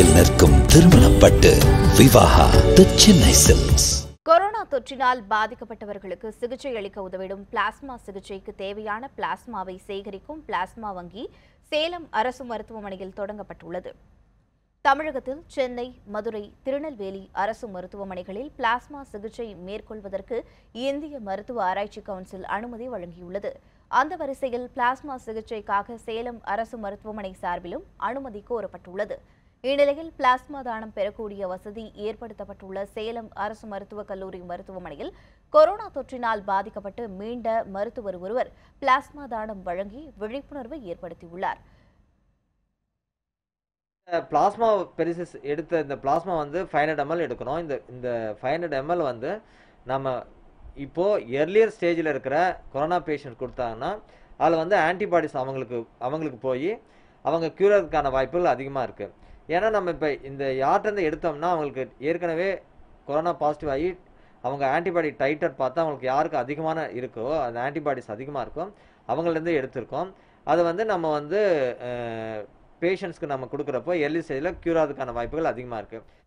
தெருவில் நிற்கும் திருமணப்பட்டு விவாகா சென்னை சில்க்ஸ் கொரோனா தொற்றினால் பாதிக்கப்பட்டவர்களுக்கு சிகிச்சை அளிக்க உதவிடும் பிளாஸ்மா சிகிச்சைக்கு தேவையான பிளாஸ்மாவை சேகரிக்கும் பிளாஸ்மா வங்கி சேலம் அரசு மருத்துவமனையில் தொடங்கப்பட்டுள்ளது தமிழகத்தில் சென்னை மதுரை திருநெல்வேலி அரசு மருத்துவமனைகளில் பிளாஸ்மா சிகிச்சை மேற்கொள்வதற்கு இந்திய மருத்துவ ஆராய்ச்சி கவுன்சில் அனுமதி வழங்கியுள்ளது அந்த வரிசையில் பிளாஸ்மா சிகிச்சைக்காக சேலம் அரசு மருத்துவமனை சார்பிலும் அனுமதி கோரப்பட்டுள்ளது இந்நிலையில் பிளாஸ்மா தானம் பெறக்கூடிய வசதி ஏற்படுத்தப்பட்டுள்ள சேலம் அரசு மருத்துவக் கல்லூரி மருத்துவமனையில் கொரோனா தொற்றினால் பாதிக்கப்பட்டு மீண்ட மருத்துவர் ஒருவர் பிளாஸ்மா தானம் வழங்கி விழிப்புணர்வு ஏற்படுத்தியுள்ளார் பிளாஸ்மா பெரிசஸ் எடுத்த இந்த பிளாஸ்மா வந்து ஃபைவ் ஹண்ட்ரட் எம்எல் எடுக்கணும் இந்த இந்த ஃபைவ் ஹண்ட்ரட் எம்எல் வந்து நம்ம இப்போது எர்லியர் ஸ்டேஜில் இருக்கிற கொரோனா பேஷண்ட் கொடுத்தாங்கன்னா அதில் வந்து ஆன்டிபாடிஸ் அவங்களுக்கு அவங்களுக்கு போய் அவங்க க்யூரதுக்கான வாய்ப்புகள் அதிகமாக இருக்குது ஏன்னா நம்ம இப்போ இந்த யார்ட்டேருந்து எடுத்தோம்னா அவங்களுக்கு ஏற்கனவே கொரோனா பாசிட்டிவ் ஆகி அவங்க ஆன்டிபாடி டைட்டர் பார்த்தா அவங்களுக்கு யாருக்கு அதிகமான இருக்கோ அந்த ஆன்டிபாடிஸ் அதிகமாக இருக்கும் அவங்கள்டருந்து எடுத்திருக்கோம் அதை வந்து நம்ம வந்து பேஷண்ட்ஸ்க்கு நம்ம கொடுக்குறப்போ எல்லி ஸ்டேஜில் க்யூர் ஆகிறதுக்கான வாய்ப்புகள் அதிகமாக இருக்குது